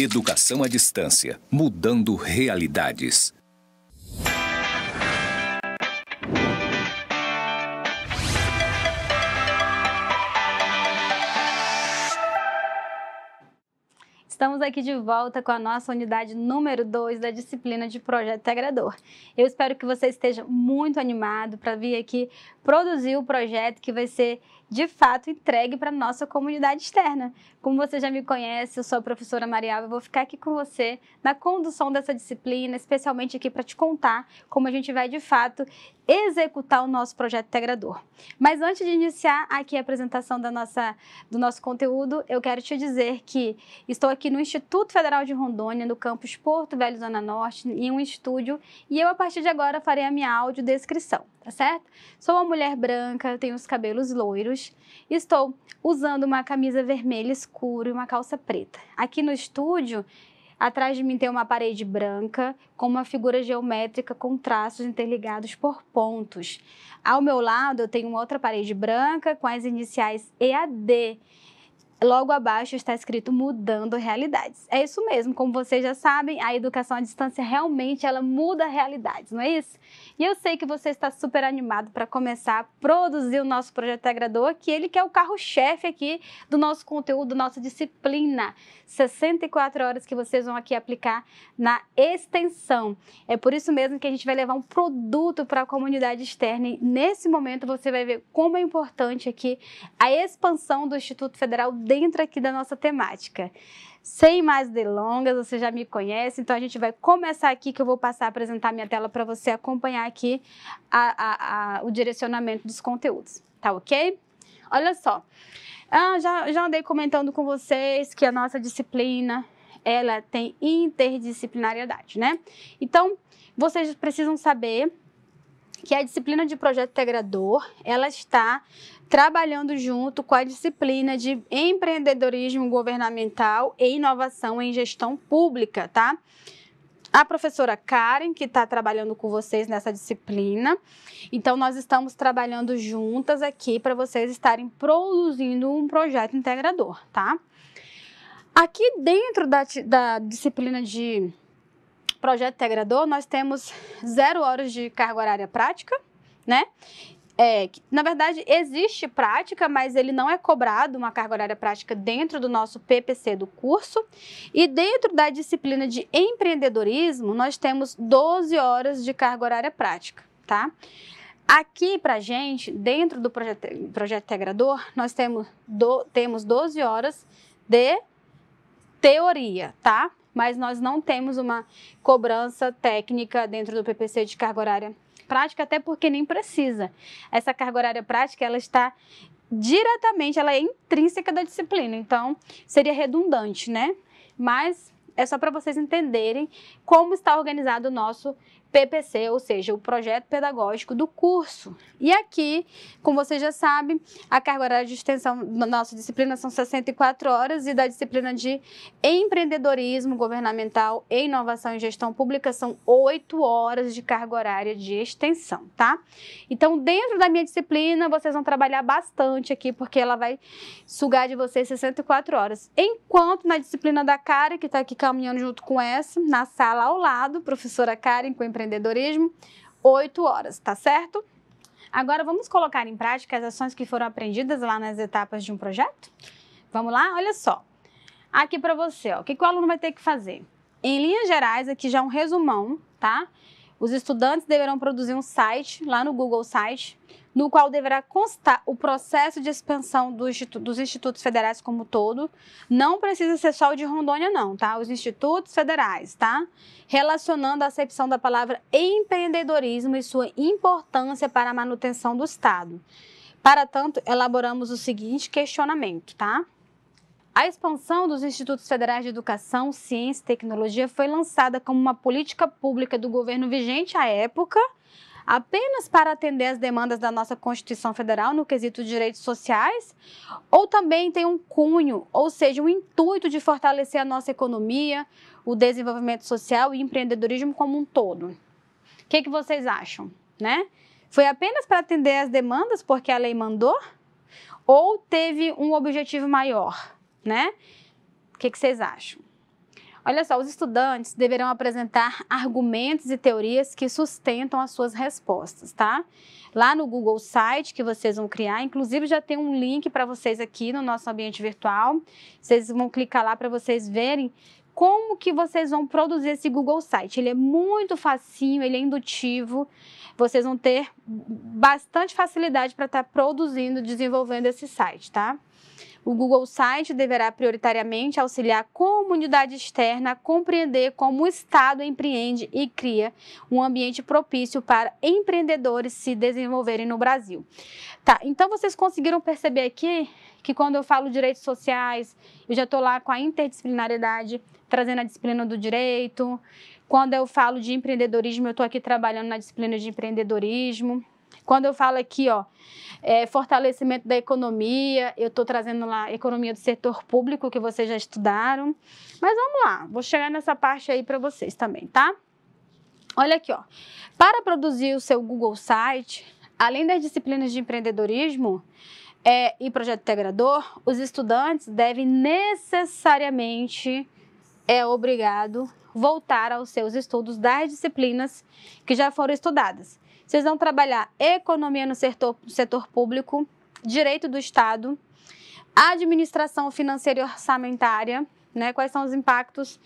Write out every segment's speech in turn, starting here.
Educação à distância, mudando realidades. Estamos aqui de volta com a nossa unidade número 2 da disciplina de projeto integrador. Eu espero que você esteja muito animado para vir aqui produzir o projeto que vai ser de fato entregue para nossa comunidade externa. Como você já me conhece, eu sou a professora Mariava, eu vou ficar aqui com você na condução dessa disciplina, especialmente aqui para te contar como a gente vai de fato executar o nosso projeto integrador. Mas antes de iniciar aqui a apresentação da nossa, do nosso conteúdo, eu quero te dizer que estou aqui no Instituto Federal de Rondônia, no campus Porto Velho Zona Norte, em um estúdio, e eu a partir de agora farei a minha audiodescrição tá certo? Sou uma mulher branca, tenho os cabelos loiros, estou usando uma camisa vermelha escura e uma calça preta. Aqui no estúdio, atrás de mim tem uma parede branca com uma figura geométrica com traços interligados por pontos. Ao meu lado, eu tenho outra parede branca com as iniciais EAD Logo abaixo está escrito mudando realidades. É isso mesmo, como vocês já sabem, a educação à distância realmente ela muda realidades, não é isso? E eu sei que você está super animado para começar a produzir o nosso projeto integrador, que ele que é o carro-chefe aqui do nosso conteúdo, nossa disciplina. 64 horas que vocês vão aqui aplicar na extensão. É por isso mesmo que a gente vai levar um produto para a comunidade externa. E nesse momento você vai ver como é importante aqui a expansão do Instituto Federal dentro aqui da nossa temática. Sem mais delongas, você já me conhece, então a gente vai começar aqui que eu vou passar a apresentar minha tela para você acompanhar aqui a, a, a, o direcionamento dos conteúdos, tá ok? Olha só, ah, já, já andei comentando com vocês que a nossa disciplina ela tem interdisciplinariedade, né? Então, vocês precisam saber que a disciplina de projeto integrador, ela está trabalhando junto com a disciplina de empreendedorismo governamental e inovação em gestão pública, tá? a professora Karen, que está trabalhando com vocês nessa disciplina. Então, nós estamos trabalhando juntas aqui para vocês estarem produzindo um projeto integrador, tá? Aqui dentro da, da disciplina de projeto integrador, nós temos zero horas de carga horária prática, né? É, na verdade, existe prática, mas ele não é cobrado uma carga horária prática dentro do nosso PPC do curso. E dentro da disciplina de empreendedorismo, nós temos 12 horas de carga horária prática, tá? Aqui para gente, dentro do projeto, projeto integrador, nós temos, do, temos 12 horas de teoria, tá? mas nós não temos uma cobrança técnica dentro do PPC de carga horária prática, até porque nem precisa. Essa carga horária prática, ela está diretamente, ela é intrínseca da disciplina, então seria redundante, né? Mas é só para vocês entenderem como está organizado o nosso PPC, ou seja, o projeto pedagógico do curso. E aqui, como você já sabe, a carga horária de extensão da nossa disciplina são 64 horas e da disciplina de empreendedorismo governamental e inovação e gestão pública são 8 horas de carga horária de extensão, tá? Então, dentro da minha disciplina, vocês vão trabalhar bastante aqui, porque ela vai sugar de vocês 64 horas. Enquanto na disciplina da Karen, que está aqui caminhando junto com essa, na sala ao lado, professora Karen com empreendedorismo, 8 horas, tá certo? Agora vamos colocar em prática as ações que foram aprendidas lá nas etapas de um projeto? Vamos lá? Olha só. Aqui para você, ó, o que, que o aluno vai ter que fazer? Em linhas gerais, aqui já é um resumão, tá? Os estudantes deverão produzir um site lá no Google Site no qual deverá constar o processo de expansão do dos institutos federais como todo. Não precisa ser só o de Rondônia, não, tá? Os institutos federais, tá? Relacionando a acepção da palavra empreendedorismo e sua importância para a manutenção do Estado. Para tanto, elaboramos o seguinte questionamento, tá? A expansão dos institutos federais de educação, ciência e tecnologia foi lançada como uma política pública do governo vigente à época apenas para atender as demandas da nossa Constituição Federal no quesito de direitos sociais, ou também tem um cunho, ou seja, um intuito de fortalecer a nossa economia, o desenvolvimento social e empreendedorismo como um todo. O que, que vocês acham, né? Foi apenas para atender as demandas porque a lei mandou? Ou teve um objetivo maior, né? O que, que vocês acham? Olha só, os estudantes deverão apresentar argumentos e teorias que sustentam as suas respostas, tá? Lá no Google Site que vocês vão criar, inclusive já tem um link para vocês aqui no nosso ambiente virtual. Vocês vão clicar lá para vocês verem como que vocês vão produzir esse Google Site. Ele é muito facinho, ele é indutivo. Vocês vão ter bastante facilidade para estar tá produzindo, desenvolvendo esse site, tá? O Google Site deverá prioritariamente auxiliar a comunidade externa a compreender como o Estado empreende e cria um ambiente propício para empreendedores se desenvolverem no Brasil. Tá, então vocês conseguiram perceber aqui que quando eu falo direitos sociais, eu já estou lá com a interdisciplinaridade, trazendo a disciplina do direito. Quando eu falo de empreendedorismo, eu estou aqui trabalhando na disciplina de empreendedorismo. Quando eu falo aqui, ó, é, fortalecimento da economia, eu estou trazendo lá economia do setor público, que vocês já estudaram. Mas vamos lá, vou chegar nessa parte aí para vocês também, tá? Olha aqui, ó. Para produzir o seu Google Site, além das disciplinas de empreendedorismo, é, e projeto integrador, os estudantes devem necessariamente é obrigado voltar aos seus estudos das disciplinas que já foram estudadas. Vocês vão trabalhar economia no setor, setor público, direito do Estado, administração financeira e orçamentária, né? Quais são os impactos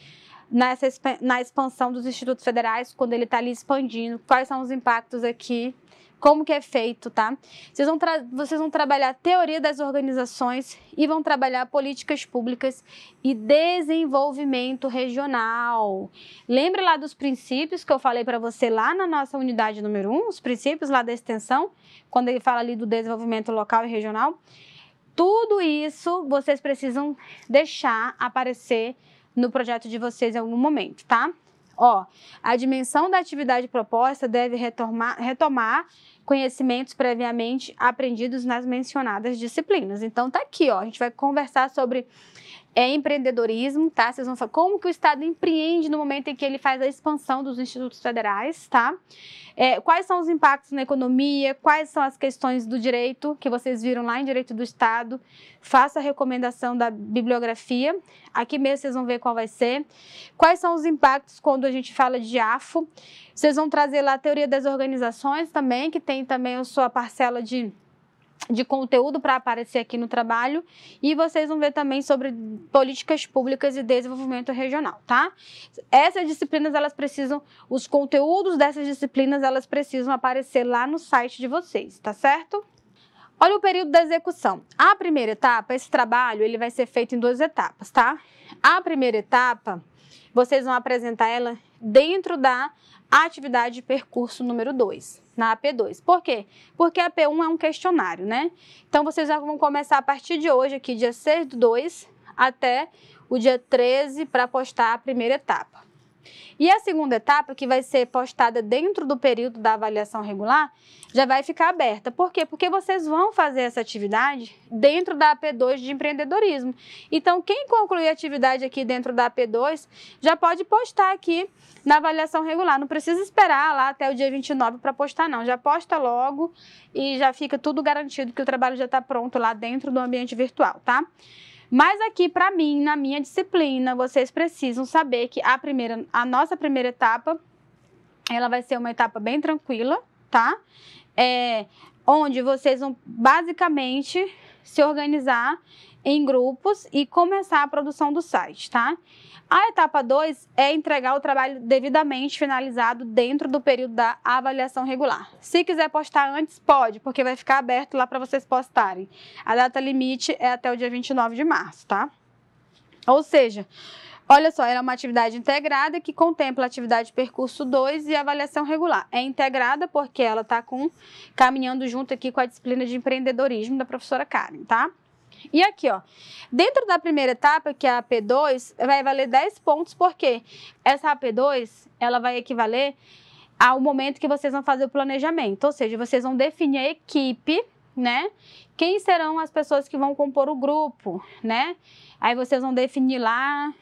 nessa, na expansão dos institutos federais, quando ele está ali expandindo, quais são os impactos aqui, como que é feito, tá? Vocês vão, vocês vão trabalhar a teoria das organizações e vão trabalhar políticas públicas e desenvolvimento regional. Lembra lá dos princípios que eu falei para você lá na nossa unidade número 1, um, os princípios lá da extensão, quando ele fala ali do desenvolvimento local e regional? Tudo isso vocês precisam deixar aparecer no projeto de vocês em algum momento, tá? Ó, a dimensão da atividade proposta deve retomar, retomar conhecimentos previamente aprendidos nas mencionadas disciplinas. Então tá aqui, ó, a gente vai conversar sobre é empreendedorismo, tá? Vocês vão falar como que o Estado empreende no momento em que ele faz a expansão dos institutos federais, tá? É, quais são os impactos na economia, quais são as questões do direito, que vocês viram lá em Direito do Estado. Faça a recomendação da bibliografia. Aqui mesmo vocês vão ver qual vai ser. Quais são os impactos quando a gente fala de AFO. Vocês vão trazer lá a teoria das organizações também, que tem também a sua parcela de de conteúdo para aparecer aqui no trabalho e vocês vão ver também sobre políticas públicas e desenvolvimento regional, tá? Essas disciplinas elas precisam, os conteúdos dessas disciplinas elas precisam aparecer lá no site de vocês, tá certo? Olha o período da execução. A primeira etapa, esse trabalho, ele vai ser feito em duas etapas, tá? A primeira etapa vocês vão apresentar ela dentro da atividade de percurso número 2, na AP2. Por quê? Porque a AP1 é um questionário, né? Então, vocês já vão começar a partir de hoje, aqui, dia 6 do 2, até o dia 13, para postar a primeira etapa. E a segunda etapa, que vai ser postada dentro do período da avaliação regular, já vai ficar aberta. Por quê? Porque vocês vão fazer essa atividade dentro da AP2 de empreendedorismo. Então, quem concluir a atividade aqui dentro da AP2 já pode postar aqui na avaliação regular. Não precisa esperar lá até o dia 29 para postar, não. Já posta logo e já fica tudo garantido que o trabalho já está pronto lá dentro do ambiente virtual, tá? Mas aqui, para mim, na minha disciplina, vocês precisam saber que a, primeira, a nossa primeira etapa, ela vai ser uma etapa bem tranquila, tá? É, onde vocês vão basicamente se organizar em grupos e começar a produção do site, tá? A etapa 2 é entregar o trabalho devidamente finalizado dentro do período da avaliação regular. Se quiser postar antes, pode, porque vai ficar aberto lá para vocês postarem. A data limite é até o dia 29 de março, tá? Ou seja, Olha só, ela é uma atividade integrada que contempla a atividade percurso 2 e avaliação regular. É integrada porque ela está caminhando junto aqui com a disciplina de empreendedorismo da professora Karen, tá? E aqui, ó, dentro da primeira etapa, que é a P2, vai valer 10 pontos, porque essa P2, ela vai equivaler ao momento que vocês vão fazer o planejamento, ou seja, vocês vão definir a equipe, né? Quem serão as pessoas que vão compor o grupo, né? Aí vocês vão definir lá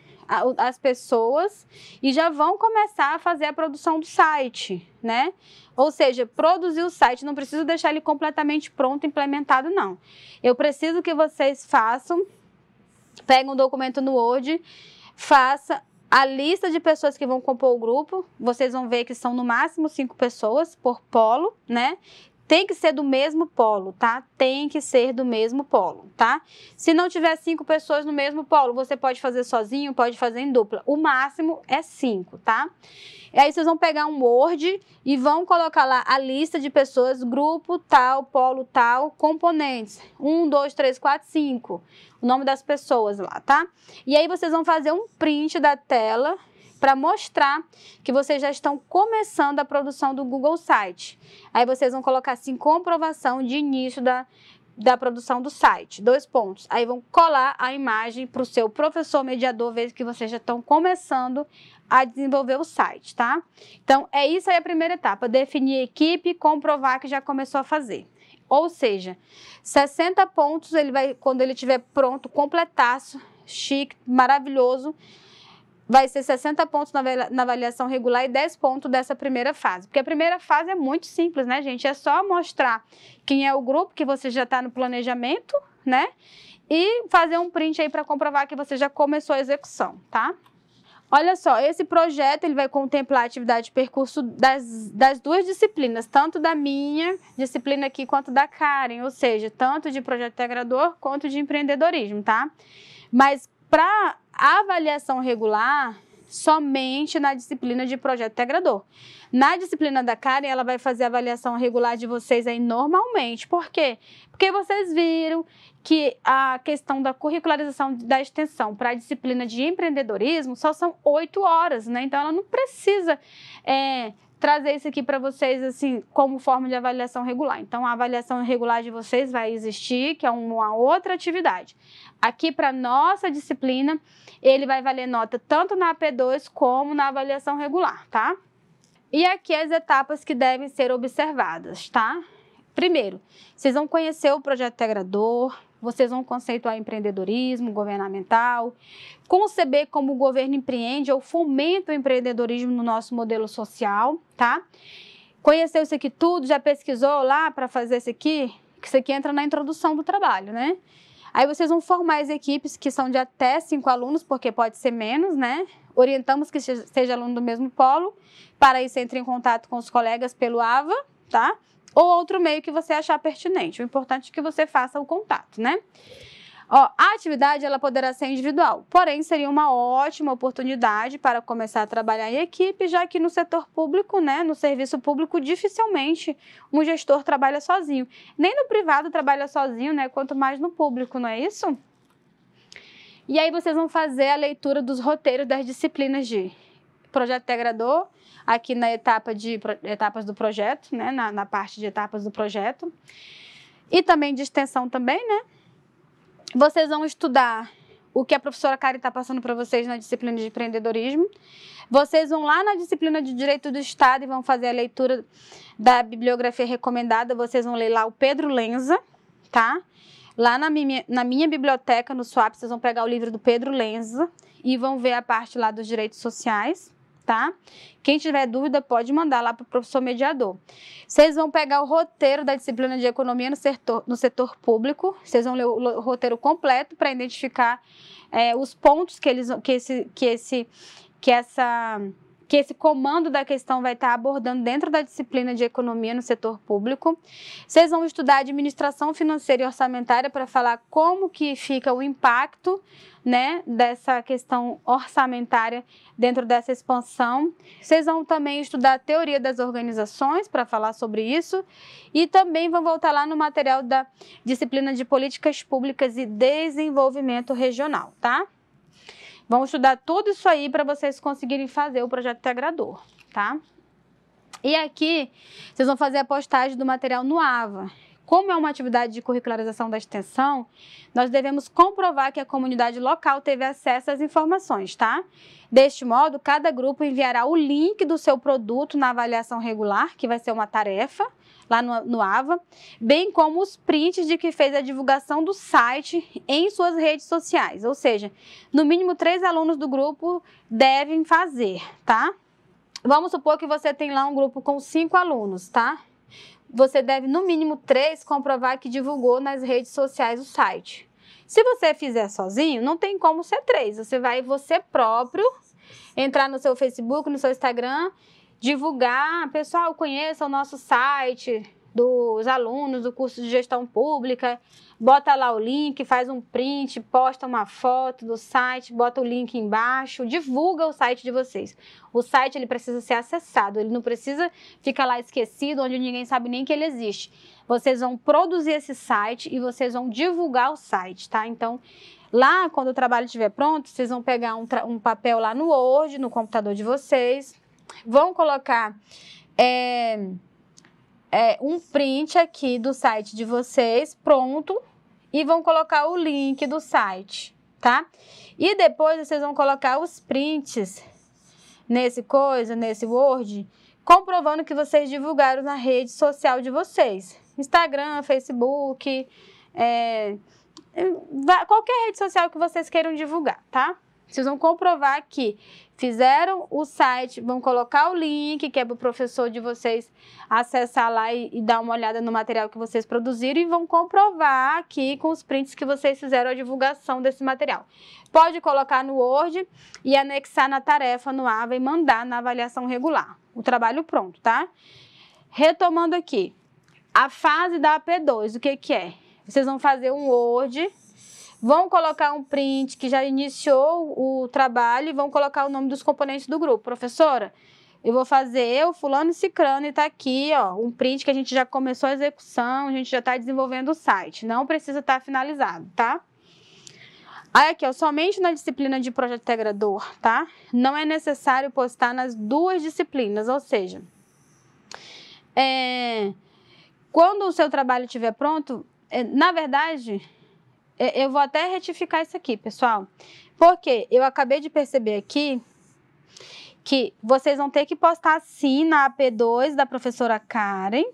as pessoas e já vão começar a fazer a produção do site, né? Ou seja, produzir o site, não preciso deixar ele completamente pronto, implementado, não. Eu preciso que vocês façam, peguem um documento no Word, faça a lista de pessoas que vão compor o grupo, vocês vão ver que são no máximo cinco pessoas por polo, né? Tem que ser do mesmo polo, tá? Tem que ser do mesmo polo, tá? Se não tiver cinco pessoas no mesmo polo, você pode fazer sozinho, pode fazer em dupla. O máximo é cinco, tá? E aí vocês vão pegar um Word e vão colocar lá a lista de pessoas, grupo tal, polo tal, componentes. Um, dois, três, quatro, cinco. O nome das pessoas lá, tá? E aí vocês vão fazer um print da tela para mostrar que vocês já estão começando a produção do Google Site. Aí vocês vão colocar assim comprovação de início da da produção do site. Dois pontos. Aí vão colar a imagem para o seu professor mediador ver que vocês já estão começando a desenvolver o site, tá? Então, é isso aí a primeira etapa. Definir a equipe, comprovar que já começou a fazer. Ou seja, 60 pontos ele vai, quando ele estiver pronto, completaço, chique, maravilhoso vai ser 60 pontos na avaliação regular e 10 pontos dessa primeira fase. Porque a primeira fase é muito simples, né, gente? É só mostrar quem é o grupo que você já está no planejamento, né? E fazer um print aí para comprovar que você já começou a execução, tá? Olha só, esse projeto ele vai contemplar a atividade de percurso das, das duas disciplinas, tanto da minha disciplina aqui quanto da Karen, ou seja, tanto de projeto integrador quanto de empreendedorismo, tá? Mas para avaliação regular somente na disciplina de projeto integrador. Na disciplina da Karen, ela vai fazer a avaliação regular de vocês aí normalmente. Por quê? Porque vocês viram que a questão da curricularização da extensão para a disciplina de empreendedorismo só são oito horas, né? Então, ela não precisa é, trazer isso aqui para vocês assim como forma de avaliação regular. Então a avaliação regular de vocês vai existir, que é uma outra atividade. Aqui para nossa disciplina, ele vai valer nota tanto na AP2 como na avaliação regular, tá? E aqui as etapas que devem ser observadas, tá? Primeiro, vocês vão conhecer o projeto integrador, vocês vão conceituar empreendedorismo governamental, conceber como o governo empreende ou fomenta o empreendedorismo no nosso modelo social, tá? Conheceu isso aqui tudo? Já pesquisou lá para fazer isso aqui? Que isso aqui entra na introdução do trabalho, né? Aí vocês vão formar as equipes que são de até cinco alunos, porque pode ser menos, né? Orientamos que seja aluno do mesmo polo. Para isso, entre em contato com os colegas pelo AVA, tá? ou outro meio que você achar pertinente. O importante é que você faça o contato, né? Ó, a atividade ela poderá ser individual, porém seria uma ótima oportunidade para começar a trabalhar em equipe, já que no setor público, né, no serviço público, dificilmente um gestor trabalha sozinho. Nem no privado trabalha sozinho, né, quanto mais no público, não é isso? E aí vocês vão fazer a leitura dos roteiros das disciplinas de o projeto integrador, aqui na etapa de etapas do projeto, né? Na, na parte de etapas do projeto. E também de extensão também, né? Vocês vão estudar o que a professora Karen está passando para vocês na disciplina de empreendedorismo. Vocês vão lá na disciplina de Direito do Estado e vão fazer a leitura da bibliografia recomendada. Vocês vão ler lá o Pedro Lenza, tá? Lá na minha, na minha biblioteca, no SWAP, vocês vão pegar o livro do Pedro Lenza e vão ver a parte lá dos direitos sociais tá? Quem tiver dúvida pode mandar lá para o professor mediador. Vocês vão pegar o roteiro da disciplina de economia no setor, no setor público, vocês vão ler o, roteiro completo para identificar é, os pontos que, eles, que, esse, que, esse, que essa que esse comando da questão vai estar abordando dentro da disciplina de economia no setor público. Vocês vão estudar administração financeira e orçamentária para falar como que fica o impacto né, dessa questão orçamentária dentro dessa expansão. Vocês vão também estudar a teoria das organizações para falar sobre isso e também vão voltar lá no material da disciplina de políticas públicas e desenvolvimento regional, tá? Vamos estudar tudo isso aí para vocês conseguirem fazer o projeto integrador, tá? E aqui, vocês vão fazer a postagem do material no AVA. Como é uma atividade de curricularização da extensão, nós devemos comprovar que a comunidade local teve acesso às informações, tá? Deste modo, cada grupo enviará o link do seu produto na avaliação regular, que vai ser uma tarefa, lá no, no AVA, bem como os prints de que fez a divulgação do site em suas redes sociais. Ou seja, no mínimo três alunos do grupo devem fazer, tá? Vamos supor que você tem lá um grupo com cinco alunos, tá? Você deve, no mínimo, três comprovar que divulgou nas redes sociais o site. Se você fizer sozinho, não tem como ser três. Você vai você próprio entrar no seu Facebook, no seu Instagram divulgar, pessoal, conheça o nosso site dos alunos do curso de gestão pública, bota lá o link, faz um print, posta uma foto do site, bota o link embaixo, divulga o site de vocês. O site ele precisa ser acessado, ele não precisa ficar lá esquecido onde ninguém sabe nem que ele existe. Vocês vão produzir esse site e vocês vão divulgar o site, tá? Então, lá quando o trabalho estiver pronto, vocês vão pegar um, um papel lá no Word, no computador de vocês, Vão colocar é, é, um print aqui do site de vocês, pronto, e vão colocar o link do site, tá? E depois vocês vão colocar os prints nesse coisa, nesse Word, comprovando que vocês divulgaram na rede social de vocês. Instagram, Facebook, é, qualquer rede social que vocês queiram divulgar, tá? Vocês vão comprovar que fizeram o site, vão colocar o link que é para o professor de vocês acessar lá e, e, dar uma olhada no material que vocês produziram e vão comprovar aqui com os prints que vocês fizeram a divulgação desse material. Pode colocar no Word e anexar na tarefa no AVA e mandar na avaliação regular. O trabalho pronto, tá? Retomando aqui, a fase da AP2, o que que é? Vocês vão fazer um Word vão colocar um print que já iniciou o trabalho e vão colocar o nome dos componentes do grupo. Professora, eu vou fazer eu, fulano e cicrano, e tá aqui, ó, um print que a gente já começou a execução, a gente já está desenvolvendo o site. Não precisa estar tá finalizado, tá? Aí aqui, ó, somente na disciplina de projeto integrador, tá? Não é necessário postar nas duas disciplinas, ou seja, é, quando o seu trabalho estiver pronto, é, na verdade, eu vou até retificar isso aqui, pessoal. Porque eu acabei de perceber aqui que vocês vão ter que postar sim na AP2 da professora Karen,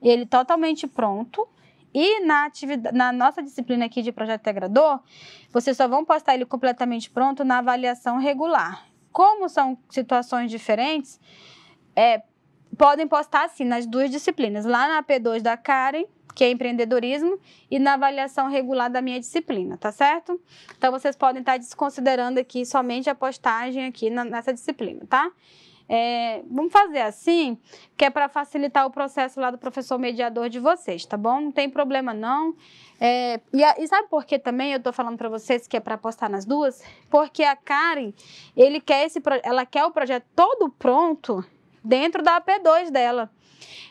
ele totalmente pronto. E na, atividade, na nossa disciplina aqui de projeto integrador, vocês só vão postar ele completamente pronto na avaliação regular. Como são situações diferentes, é, podem postar sim nas duas disciplinas, lá na P2 da Karen, que é empreendedorismo, e na avaliação regular da minha disciplina, tá certo? Então vocês podem estar desconsiderando aqui somente a postagem aqui na, nessa disciplina, tá? É, vamos fazer assim, que é para facilitar o processo lá do professor mediador de vocês, tá bom? Não tem problema não. É, e, a, e, sabe por que também eu estou falando para vocês que é para postar nas duas? Porque a Karen, ele quer esse, ela quer o projeto todo pronto dentro da AP2 dela.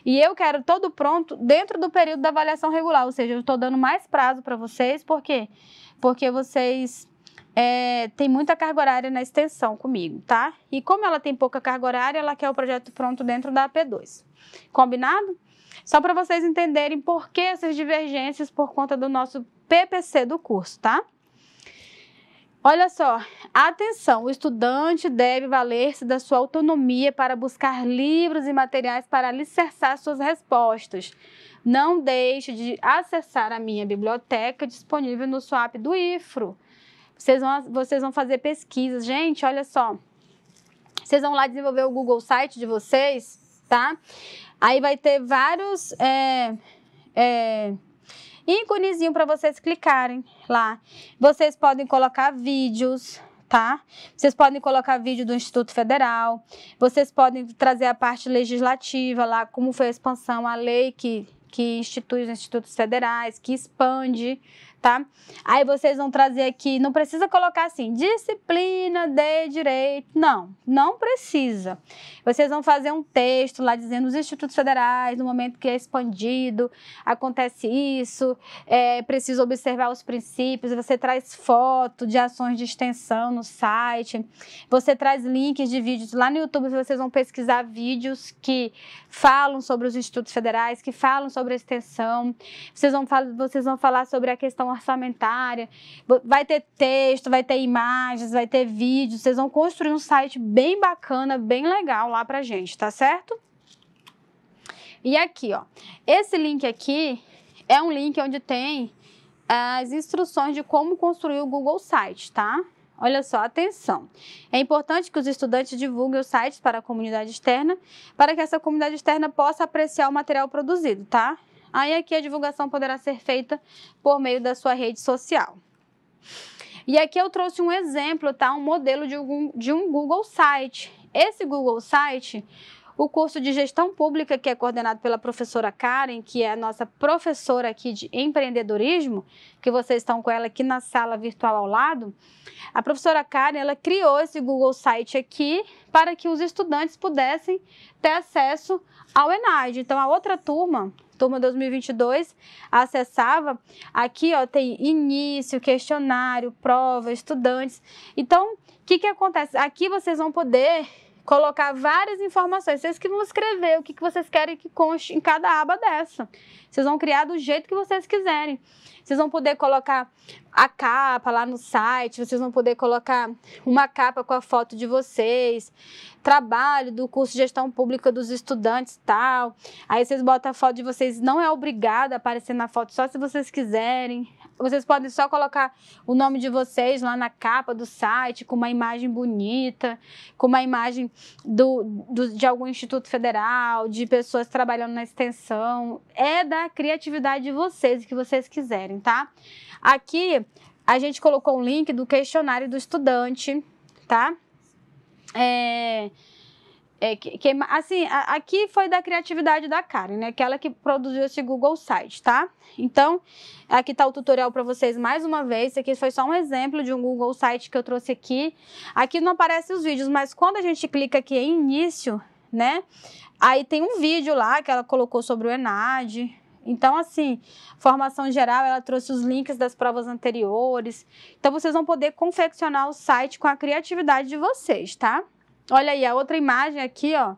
E eu quero todo pronto dentro do período da avaliação regular, ou seja, eu estou dando mais prazo para vocês, por quê? Porque vocês é, tem muita carga horária na extensão comigo, tá? E como ela tem pouca carga horária, ela quer o projeto pronto dentro da AP2. Combinado? Só para vocês entenderem por que essas divergências por conta do nosso PPC do curso, tá? Olha só, atenção, o estudante deve valer-se da sua autonomia para buscar livros e materiais para alicerçar suas respostas. Não deixe de acessar a minha biblioteca disponível no SWAP do IFRO. Vocês vão, vocês vão fazer pesquisas. Gente, olha só, vocês vão lá desenvolver o Google Site de vocês, tá? Aí vai ter vários... É, é, íconezinho para vocês clicarem lá. Vocês podem colocar vídeos, tá? Vocês podem colocar vídeo do Instituto Federal, vocês podem trazer a parte legislativa lá, como foi a expansão, a lei que, que institui os institutos federais, que expande, tá? Aí vocês vão trazer aqui, não precisa colocar assim, disciplina de direito. Não, não precisa. Vocês vão fazer um texto lá dizendo os institutos federais, no momento que é expandido, acontece isso, é preciso observar os princípios. Você traz foto de ações de extensão no site, você traz links de vídeos lá no YouTube, vocês vão pesquisar vídeos que falam sobre os institutos federais, que falam sobre a extensão. Vocês vão, vocês vão falar sobre a questão orçamentária, vai ter texto, vai ter imagens, vai ter vídeos, vocês vão construir um site bem bacana, bem legal lá pra gente, tá certo? E aqui, ó, esse link aqui é um link onde tem as instruções de como construir o Google Site, tá? Olha só, atenção. É importante que os estudantes divulguem os sites para a comunidade externa, para que essa comunidade externa possa apreciar o material produzido, tá? Aí aqui a divulgação poderá ser feita por meio da sua rede social. E aqui eu trouxe um exemplo, tá? Um modelo de um, de um Google Site. Esse Google Site, o curso de gestão pública, que é coordenado pela professora Karen, que é a nossa professora aqui de empreendedorismo, que vocês estão com ela aqui na sala virtual ao lado, a professora Karen ela criou esse Google Site aqui para que os estudantes pudessem ter acesso ao ENAD. Então, a outra turma, turma 2022 acessava, aqui ó, tem início, questionário, prova, estudantes. Então, o que, que acontece? Aqui vocês vão poder colocar várias informações. Vocês que vão escrever o que, que vocês querem que conste em cada aba dessa. Vocês vão criar do jeito que vocês quiserem. Vocês vão poder colocar a capa lá no site, vocês vão poder colocar uma capa com a foto de vocês, trabalho do curso de gestão pública dos estudantes tal. Aí vocês botam a foto de vocês, não é obrigada a aparecer na foto só se vocês quiserem. Vocês podem só colocar o nome de vocês lá na capa do site, com uma imagem bonita, com uma imagem do, do, de algum instituto federal, de pessoas trabalhando na extensão. É da criatividade de vocês, o que vocês quiserem, tá? Aqui a gente colocou um link do questionário do estudante, tá? É é, que, que, é assim, a, aqui foi da criatividade da Karen, né? Aquela que produziu esse Google Site, tá? Então, aqui tá o tutorial para vocês mais uma vez. Esse aqui foi só um exemplo de um Google Site que eu trouxe aqui. Aqui não aparecem os vídeos, mas quando a gente clica aqui em início, né? Aí tem um vídeo lá que ela colocou sobre o Enad, então, assim, formação geral, ela trouxe os links das provas anteriores. Então, vocês vão poder confeccionar o site com a criatividade de vocês, tá? Olha aí, a outra imagem aqui, ó,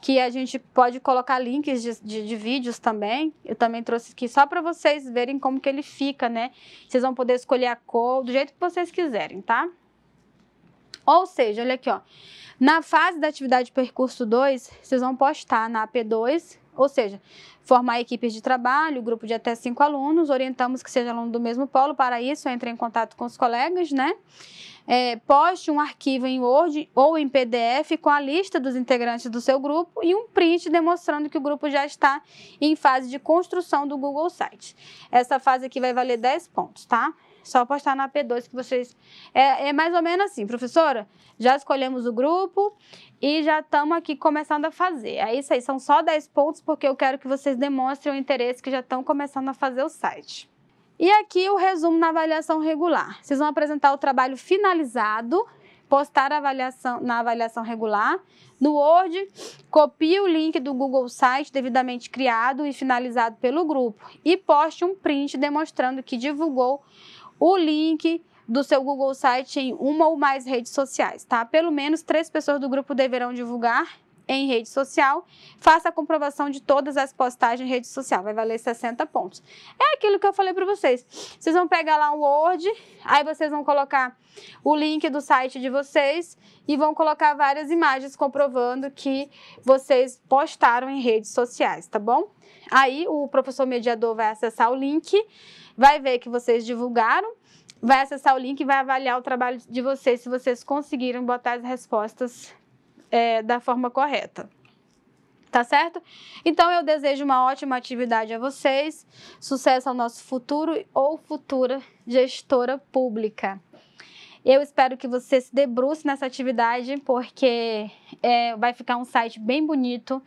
que a gente pode colocar links de, de, de vídeos também. Eu também trouxe aqui só para vocês verem como que ele fica, né? Vocês vão poder escolher a cor do jeito que vocês quiserem, tá? Ou seja, olha aqui, ó. Na fase da atividade percurso 2, vocês vão postar na AP2 ou seja, formar equipes de trabalho, grupo de até cinco alunos, orientamos que seja aluno do mesmo polo, para isso entre em contato com os colegas, né? É, poste um arquivo em Word ou em PDF com a lista dos integrantes do seu grupo e um print demonstrando que o grupo já está em fase de construção do Google Sites. Essa fase aqui vai valer 10 pontos, tá? Só postar na P2 que vocês. É, é mais ou menos assim, professora. Já escolhemos o grupo e já estamos aqui começando a fazer. É isso aí, são só 10 pontos, porque eu quero que vocês demonstrem o interesse que já estão começando a fazer o site. E aqui o resumo na avaliação regular. Vocês vão apresentar o trabalho finalizado, postar a avaliação, na avaliação regular. No Word, copie o link do Google Site devidamente criado e finalizado pelo grupo e poste um print demonstrando que divulgou o link do seu Google Site em uma ou mais redes sociais, tá? Pelo menos três pessoas do grupo deverão divulgar em rede social, faça a comprovação de todas as postagens em rede social, vai valer 60 pontos. É aquilo que eu falei para vocês. Vocês vão pegar lá um Word, aí vocês vão colocar o link do site de vocês e vão colocar várias imagens comprovando que vocês postaram em redes sociais, tá bom? Aí o professor mediador vai acessar o link vai ver que vocês divulgaram, vai acessar o link e vai avaliar o trabalho de vocês se vocês conseguiram botar as respostas é, da forma correta. Tá certo? Então eu desejo uma ótima atividade a vocês, sucesso ao nosso futuro ou futura gestora pública. Eu espero que você se debruce nessa atividade, porque é, vai ficar um site bem bonito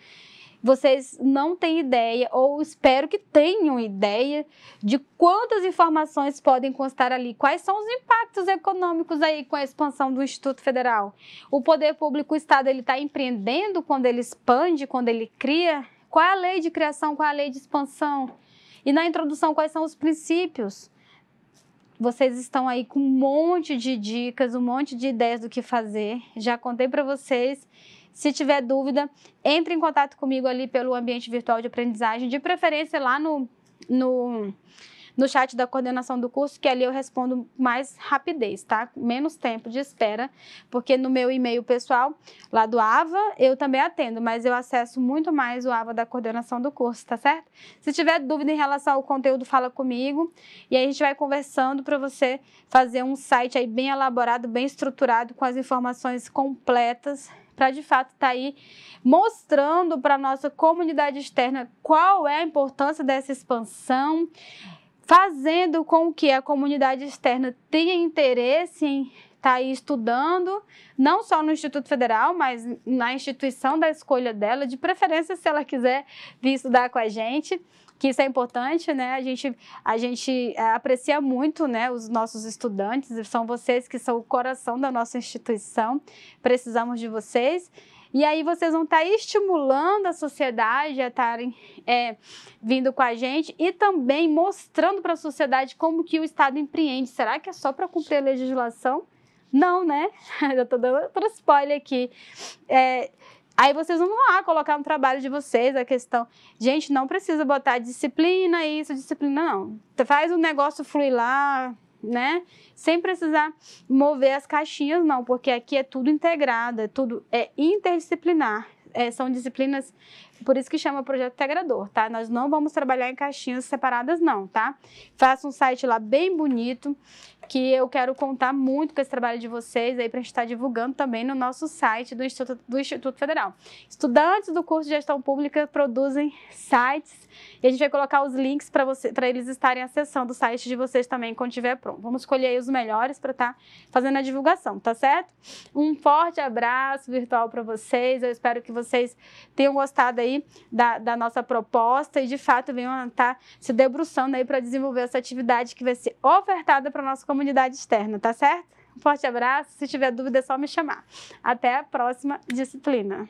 vocês não têm ideia, ou espero que tenham ideia, de quantas informações podem constar ali, quais são os impactos econômicos aí com a expansão do Instituto Federal. O poder público, o Estado, ele está empreendendo quando ele expande, quando ele cria. Qual é a lei de criação, qual é a lei de expansão? E na introdução, quais são os princípios? Vocês estão aí com um monte de dicas, um monte de ideias do que fazer. Já contei para vocês se tiver dúvida, entre em contato comigo ali pelo ambiente virtual de aprendizagem, de preferência lá no, no, no chat da coordenação do curso, que ali eu respondo mais rapidez, tá? Menos tempo de espera, porque no meu e-mail pessoal, lá do AVA, eu também atendo, mas eu acesso muito mais o AVA da coordenação do curso, tá certo? Se tiver dúvida em relação ao conteúdo, fala comigo e aí a gente vai conversando para você fazer um site aí bem elaborado, bem estruturado, com as informações completas para de fato estar tá aí mostrando para a nossa comunidade externa qual é a importância dessa expansão, fazendo com que a comunidade externa tenha interesse em estar tá aí estudando, não só no Instituto Federal, mas na instituição da escolha dela, de preferência se ela quiser vir estudar com a gente que isso é importante, né? A gente, a gente é, aprecia muito, né, os nossos estudantes, são vocês que são o coração da nossa instituição, precisamos de vocês. E aí vocês vão estar estimulando a sociedade a estarem é, vindo com a gente e também mostrando para a sociedade como que o Estado empreende. Será que é só para cumprir a legislação? Não, né? Eu estou dando outro spoiler aqui. É, Aí vocês vão lá colocar no trabalho de vocês a questão. Gente, não precisa botar disciplina, isso, disciplina, não. Faz o negócio fluir lá, né? Sem precisar mover as caixinhas, não, porque aqui é tudo integrado, é tudo é interdisciplinar. É, são disciplinas, por isso que chama projeto integrador, tá? Nós não vamos trabalhar em caixinhas separadas, não, tá? Faça um site lá bem bonito, que eu quero contar muito com esse trabalho de vocês aí para a gente estar tá divulgando também no nosso site do Instituto, do Instituto Federal. Estudantes do curso de Gestão Pública produzem sites e a gente vai colocar os links para para eles estarem acessando o site de vocês também quando estiver pronto. Vamos escolher aí os melhores para estar tá fazendo a divulgação, tá certo? Um forte abraço virtual para vocês. Eu espero que vocês tenham gostado aí da, da nossa proposta e de fato venham estar tá se debruçando aí para desenvolver essa atividade que vai ser ofertada para nossa comunidade comunidade externa, tá certo? Um forte abraço. Se tiver dúvida, é só me chamar. Até a próxima disciplina.